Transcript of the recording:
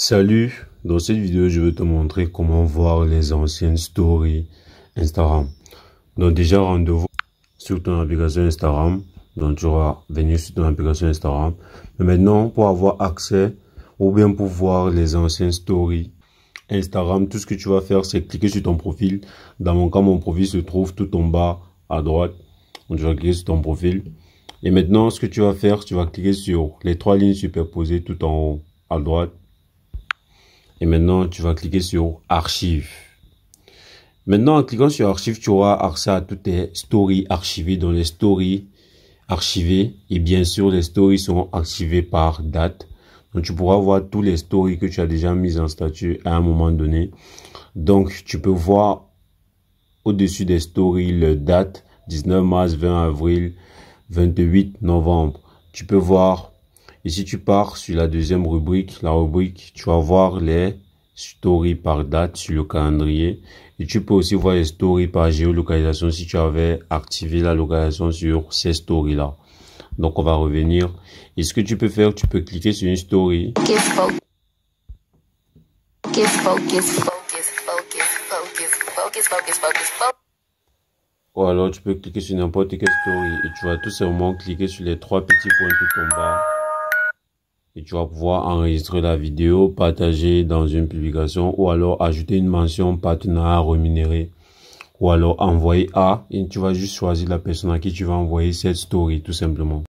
Salut, dans cette vidéo je vais te montrer comment voir les anciennes stories Instagram. Donc déjà rendez-vous sur ton application Instagram, donc tu vas venir sur ton application Instagram. Mais maintenant pour avoir accès ou bien pour voir les anciennes stories Instagram, tout ce que tu vas faire c'est cliquer sur ton profil. Dans mon cas mon profil se trouve tout en bas à droite. Donc tu vas cliquer sur ton profil. Et maintenant ce que tu vas faire, tu vas cliquer sur les trois lignes superposées tout en haut à droite. Et maintenant, tu vas cliquer sur Archive. Maintenant, en cliquant sur Archive, tu auras accès à toutes tes stories archivées dans les stories archivées. Et bien sûr, les stories sont archivées par date. Donc, tu pourras voir tous les stories que tu as déjà mises en statut à un moment donné. Donc, tu peux voir au-dessus des stories le date 19 mars, 20 avril, 28 novembre. Tu peux voir et si tu pars sur la deuxième rubrique, la rubrique, tu vas voir les stories par date sur le calendrier. Et tu peux aussi voir les stories par géolocalisation si tu avais activé la localisation sur ces stories-là. Donc, on va revenir. Et ce que tu peux faire, tu peux cliquer sur une story. Ou alors, tu peux cliquer sur n'importe quelle story et tu vas tout simplement cliquer sur les trois petits points tout en bas tu vas pouvoir enregistrer la vidéo, partager dans une publication ou alors ajouter une mention partenaire rémunéré ou alors envoyer à et tu vas juste choisir la personne à qui tu vas envoyer cette story tout simplement.